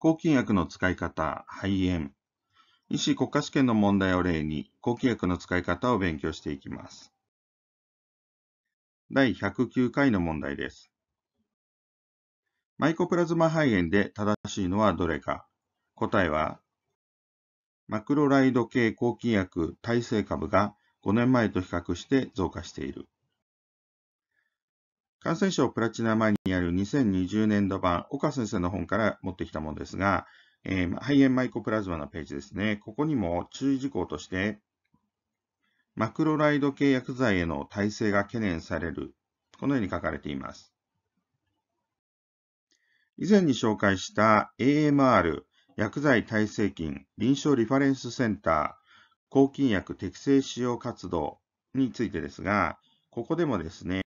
抗菌薬の使い方、肺炎。医師国家試験の問題を例に、抗菌薬の使い方を勉強していきます。第109回の問題です。マイコプラズマ肺炎で正しいのはどれか答えは、マクロライド系抗菌薬耐性株が5年前と比較して増加している。感染症プラチナ前にある2020年度版、岡先生の本から持ってきたものですが、えー、肺炎マイコプラズマのページですね。ここにも注意事項として、マクロライド系薬剤への耐性が懸念される。このように書かれています。以前に紹介した AMR、薬剤耐性菌、臨床リファレンスセンター、抗菌薬適正使用活動についてですが、ここでもですね、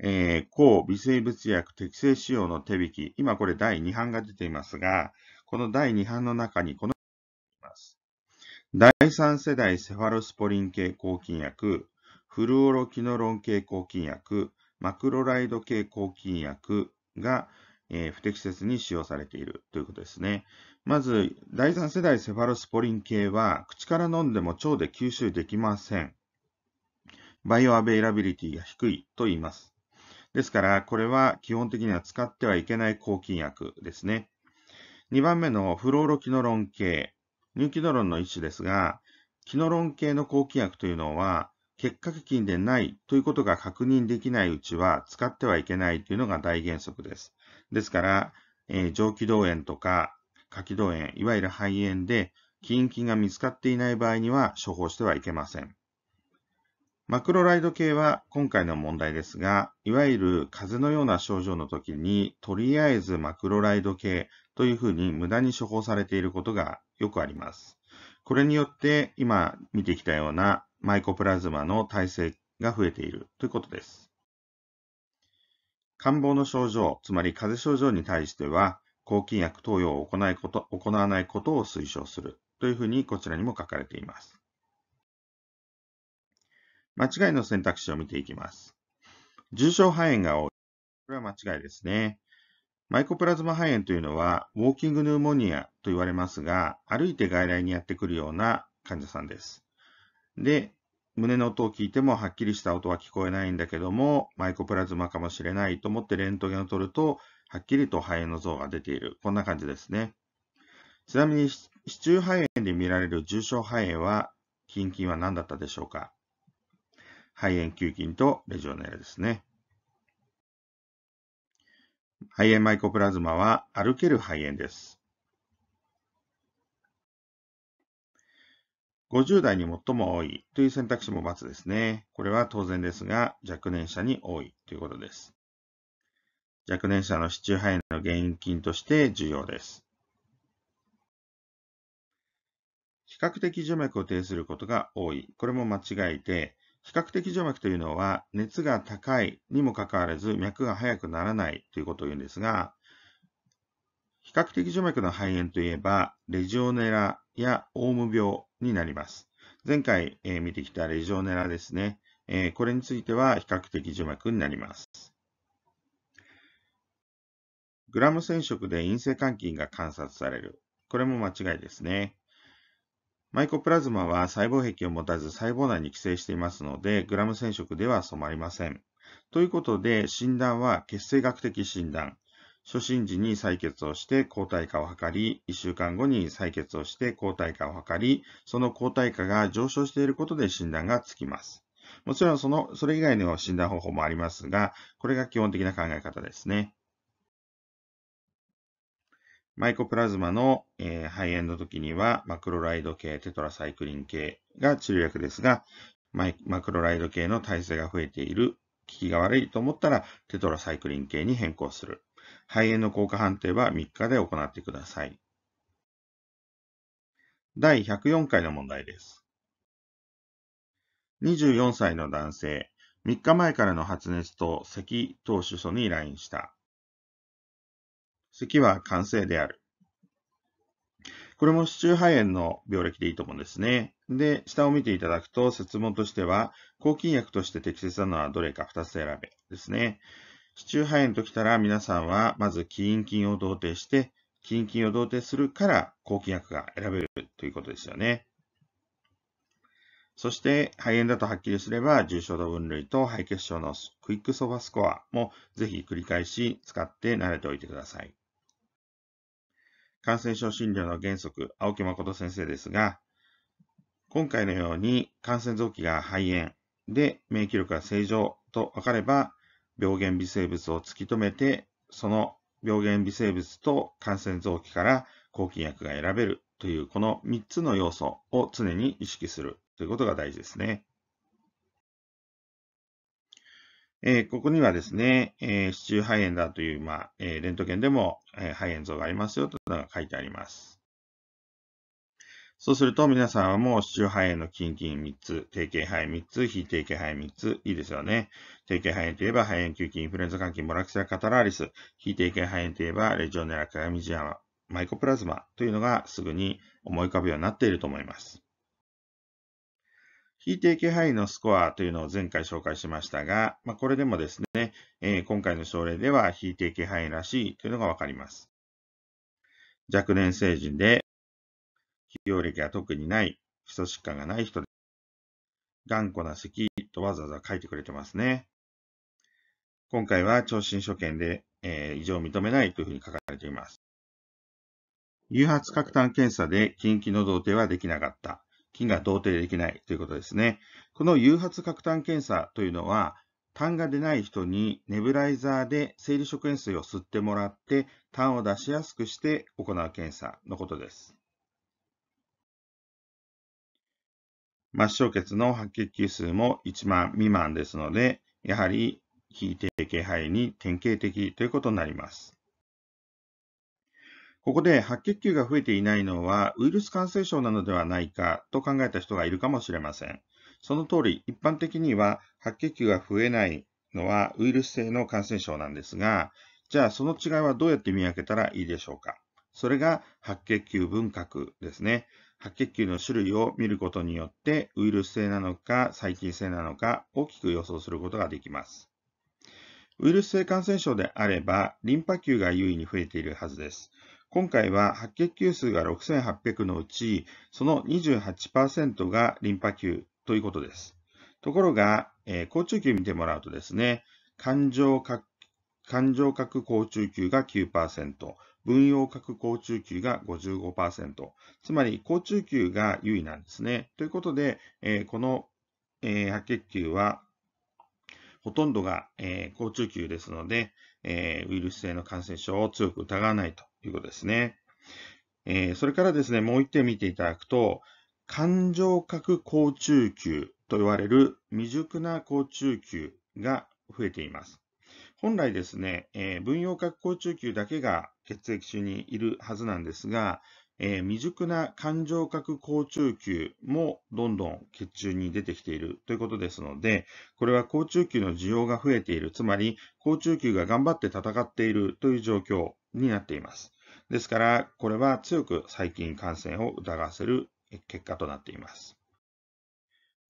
えー、抗微生物薬適正使用の手引き、今これ第2版が出ていますが、この第2版の中にこのます。第3世代セファロスポリン系抗菌薬、フルオロキノロン系抗菌薬、マクロライド系抗菌薬が、えー、不適切に使用されているということですね。まず、第3世代セファロスポリン系は、口から飲んでも腸で吸収できません。バイオアベイラビリティが低いと言います。ですから、これは基本的には使ってはいけない抗菌薬ですね。2番目のフローロキノロン系、ニューキノロンの一種ですが、キノロン系の抗菌薬というのは、結核菌でないということが確認できないうちは使ってはいけないというのが大原則です。ですから、えー、上気道炎とか下気道炎、いわゆる肺炎で、菌菌が見つかっていない場合には処方してはいけません。マクロライド系は今回の問題ですが、いわゆる風邪のような症状の時に、とりあえずマクロライド系というふうに無駄に処方されていることがよくあります。これによって今見てきたようなマイコプラズマの耐性が増えているということです。感冒の症状、つまり風邪症状に対しては、抗菌薬投与を行いこと行わないことを推奨するというふうにこちらにも書かれています。間違いの選択肢を見ていきます。重症肺炎が多い。これは間違いですね。マイコプラズマ肺炎というのは、ウォーキングヌーモニアと言われますが、歩いて外来にやってくるような患者さんです。で、胸の音を聞いてもはっきりした音は聞こえないんだけども、マイコプラズマかもしれないと思ってレントゲンを取ると、はっきりと肺炎の像が出ている。こんな感じですね。ちなみに、市中肺炎で見られる重症肺炎は、近々は何だったでしょうか肺炎球菌とレジオネラですね。肺炎マイコプラズマは歩ける肺炎です。50代に最も多いという選択肢も×ですね。これは当然ですが、若年者に多いということです。若年者の子中肺炎の原因菌として重要です。比較的除脈を呈することが多い。これも間違えて、比較的除膜というのは、熱が高いにもかかわらず脈が速くならないということを言うんですが、比較的除膜の肺炎といえば、レジオネラやオウム病になります。前回、えー、見てきたレジオネラですね、えー、これについては比較的除膜になります。グラム染色で陰性肝菌が観察される。これも間違いですね。マイコプラズマは細胞壁を持たず細胞内に寄生していますので、グラム染色では染まりません。ということで、診断は血清学的診断。初診時に採血をして抗体化を図り、1週間後に採血をして抗体化を図り、その抗体化が上昇していることで診断がつきます。もちろんその、それ以外の診断方法もありますが、これが基本的な考え方ですね。マイコプラズマの、えー、肺炎の時には、マクロライド系、テトラサイクリン系が治療薬ですが、ママクロライド系の耐性が増えている、効きが悪いと思ったら、テトラサイクリン系に変更する。肺炎の効果判定は3日で行ってください。第104回の問題です。24歳の男性、3日前からの発熱と咳等手素に来院した。咳は完成である。これも子宮肺炎の病歴でいいと思うんですね。で、下を見ていただくと、説問としては、抗菌薬として適切なのはどれか2つ選べですね。市中肺炎ときたら皆さんは、まず起因菌を同定して、起因菌を同定するから抗菌薬が選べるということですよね。そして、肺炎だとはっきりすれば、重症度分類と肺血症のクイックソファスコアもぜひ繰り返し使って慣れておいてください。感染症診療の原則、青木誠先生ですが、今回のように感染臓器が肺炎で免疫力が正常と分かれば、病原微生物を突き止めて、その病原微生物と感染臓器から抗菌薬が選べるというこの3つの要素を常に意識するということが大事ですね。えー、ここにはですね、えー、子肺炎だという、まあえー、レントゲンでも、え肺炎像がありますよというのが書いてあります。そうすると皆さんはもう市中肺炎の近々3つ、定型肺炎3つ、非定型肺炎3つ、いいですよね。定型肺炎といえば肺炎球菌、インフルエンザ肝菌、モラクセア、カタラリス、非定型肺炎といえばレジオネラ、カヤミジアマ、マイコプラズマというのがすぐに思い浮かぶようになっていると思います。引いて範配のスコアというのを前回紹介しましたが、まあ、これでもですね、えー、今回の症例では引いて範配らしいというのがわかります。若年成人で、起用歴が特にない、基礎疾患がない人です。頑固な咳とわざわざ書いてくれてますね。今回は聴診所見で、えー、異常を認めないというふうに書かれています。誘発拡炭検査で近畿の同定はできなかった。菌が同定できないということですね。この誘発核炭検査というのは、痰が出ない人にネブライザーで生理食塩水を吸ってもらって、痰を出しやすくして行う検査のことです。末梢血の白血球数も1万未満ですので、やはり非定型肺に典型的ということになります。ここで白血球が増えていないのはウイルス感染症なのではないかと考えた人がいるかもしれません。その通り、一般的には白血球が増えないのはウイルス性の感染症なんですが、じゃあその違いはどうやって見分けたらいいでしょうか。それが白血球分隔ですね。白血球の種類を見ることによってウイルス性なのか細菌性なのか大きく予想することができます。ウイルス性感染症であればリンパ球が優位に増えているはずです。今回は白血球数が6800のうち、その28%がリンパ球ということです。ところが、えー、甲球見てもらうとですね、感情核感情核甲中球が9%、分用核高中球が55%、つまり高中球が優位なんですね。ということで、えー、この、えー、白血球はほとんどが、えー、甲球ですので、えー、ウイルス性の感染症を強く疑わないということですね。えー、それからですね、もう一点見ていただくと、感情核高中球と言われる未熟な高中球が増えています。本来ですね、えー、分用核高中球だけが血液中にいるはずなんですが、えー、未熟な感情核高中球もどんどん血中に出てきているということですので、これは高中球の需要が増えている、つまり高中球が頑張って戦っているという状況になっています。ですから、これは強く細菌感染を疑わせる結果となっています。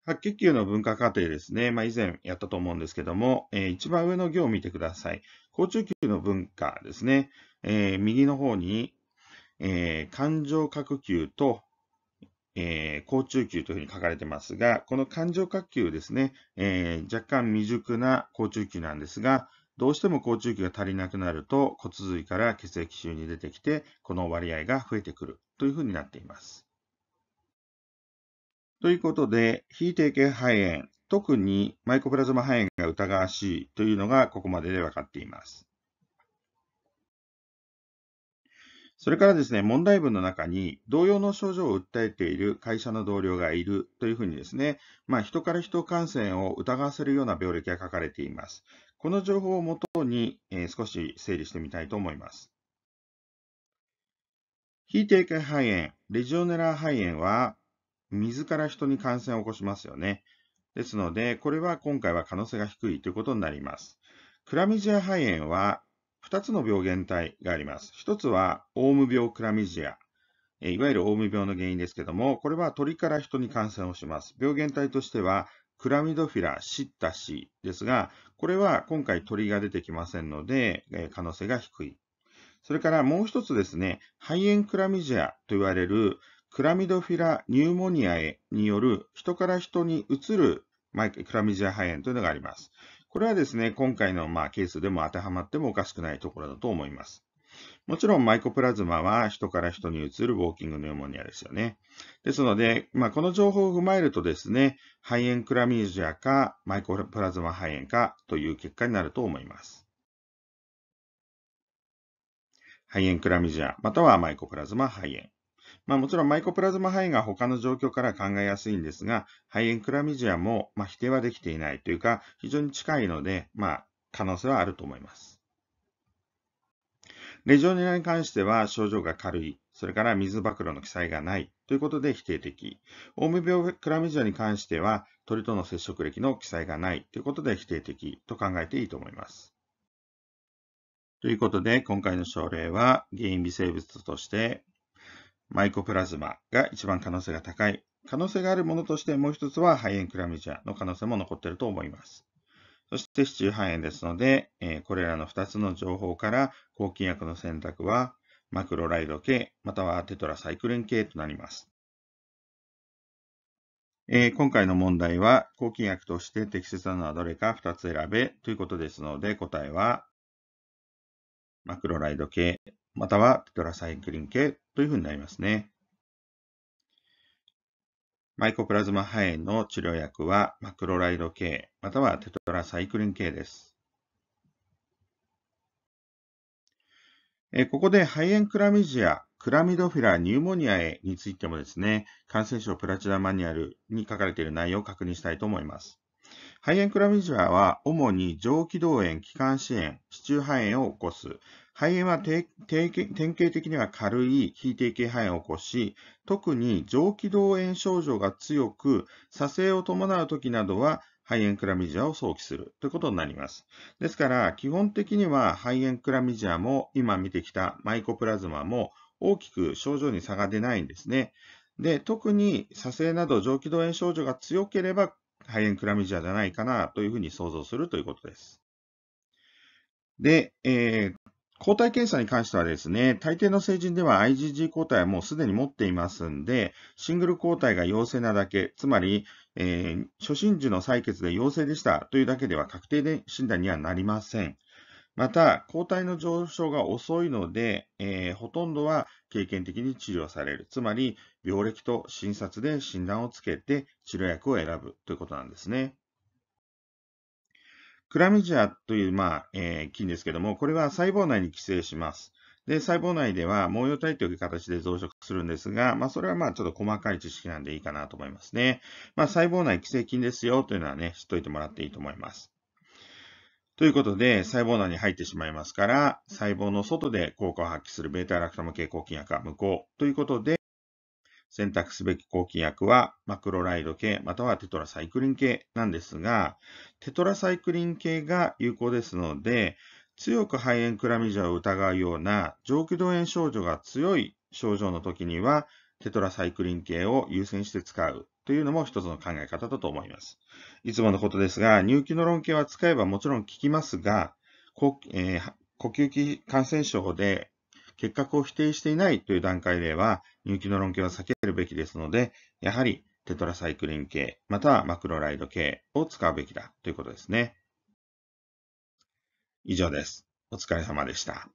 白血球の分化過程ですね。まあ、以前やったと思うんですけども、えー、一番上の行を見てください。甲虫球の分化ですね。えー、右の方に、えー、感情核球と、えー、甲虫球というふうに書かれてますが、この感情核球ですね、えー、若干未熟な甲虫球なんですが、どうしても好中球が足りなくなると骨髄から血液中に出てきてこの割合が増えてくるというふうになっています。ということで非定型肺炎特にマイコプラズマ肺炎が疑わしいというのがここまでで分かっています。それからですね、問題文の中に同様の症状を訴えている会社の同僚がいるというふうにですね、まあ、人から人感染を疑わせるような病歴が書かれています。この情報をもとに、え少し整理してみたいと思います。非定型肺炎、レジオネラ肺炎は、水から人に感染を起こしますよね。ですので、これは今回は可能性が低いということになります。クラミジア肺炎は、2つの病原体があります。1つは、オウム病クラミジア。いわゆるオウム病の原因ですけども、これは鳥から人に感染をします。病原体としては、クラミドフィラ・シッタシですが、これは今回鳥が出てきませんので、え可能性が低い。それからもう一つですね、肺炎クラミジアと言われるクラミドフィラニューモニアへによる人から人にうつるクラミジア肺炎というのがあります。これはですね、今回のまあケースでも当てはまってもおかしくないところだと思います。もちろんマイコプラズマは人から人にうつるウォーキングのニモニアですよね。ですので、まあ、この情報を踏まえるとですね、肺炎クラミジアかマイコプラズマ肺炎かという結果になると思います。肺炎クラミジア、またはマイコプラズマ肺炎。まあ、もちろんマイコプラズマ肺炎が他の状況から考えやすいんですが、肺炎クラミジアもまあ否定はできていないというか、非常に近いので、まあ、可能性はあると思います。レジオネラに関しては症状が軽い、それから水暴露の記載がないということで否定的。オウム病クラミジアに関しては鳥との接触歴の記載がないということで否定的と考えていいと思います。ということで、今回の症例は原因微生物としてマイコプラズマが一番可能性が高い。可能性があるものとしてもう一つは肺炎クラミジアの可能性も残っていると思います。そして市中肺炎ですので、えー、これらの2つの情報から抗菌薬の選択はマクロライド系またはテトラサイクリン系となります。えー、今回の問題は抗菌薬として適切なのはどれか2つ選べということですので答えはマクロライド系またはテトラサイクリン系というふうになりますね。マイコプラズマ肺炎の治療薬はマクロライド系またはテトラサイクリン系です。ここで肺炎クラミジア、クラミドフィラニューモニアへについてもですね、感染症プラチナマニュアルに書かれている内容を確認したいと思います。肺炎クラミジアは主に上気道炎、気管支炎、支柱肺炎を起こす肺炎は典型的には軽い非定型肺炎を起こし、特に上気道炎症状が強く、左性を伴う時などは肺炎クラミジアを想起するということになります。ですから、基本的には肺炎クラミジアも今見てきたマイコプラズマも大きく症状に差が出ないんですね。で、特に左性など上気道炎症状が強ければ肺炎クラミジアじゃないかなというふうに想像するということです。で、えー、抗体検査に関してはですね、大抵の成人では IgG 抗体はもうすでに持っていますんで、シングル抗体が陽性なだけ、つまり、えー、初診時の採血で陽性でしたというだけでは確定で診断にはなりません。また、抗体の上昇が遅いので、えー、ほとんどは経験的に治療される。つまり、病歴と診察で診断をつけて治療薬を選ぶということなんですね。クラミジアという、まあえー、菌ですけども、これは細胞内に寄生します。で、細胞内では毛様体という形で増殖するんですが、まあ、それはまあちょっと細かい知識なんでいいかなと思いますね。まあ、細胞内寄生菌ですよというのはね、知っといてもらっていいと思います。ということで、細胞内に入ってしまいますから、細胞の外で効果を発揮するベータラクタム蛍光菌薬は無効ということで、選択すべき抗菌薬はマクロライド系またはテトラサイクリン系なんですが、テトラサイクリン系が有効ですので、強く肺炎クラミジアを疑うような上気道炎症状が強い症状の時には、テトラサイクリン系を優先して使うというのも一つの考え方だと思います。いつものことですが、入気の論系は使えばもちろん効きますが、えー、呼吸器感染症で結核を否定していないという段階では、入気の論系は避けるべきですので、やはりテトラサイクリン系、またはマクロライド系を使うべきだということですね。以上です。お疲れ様でした。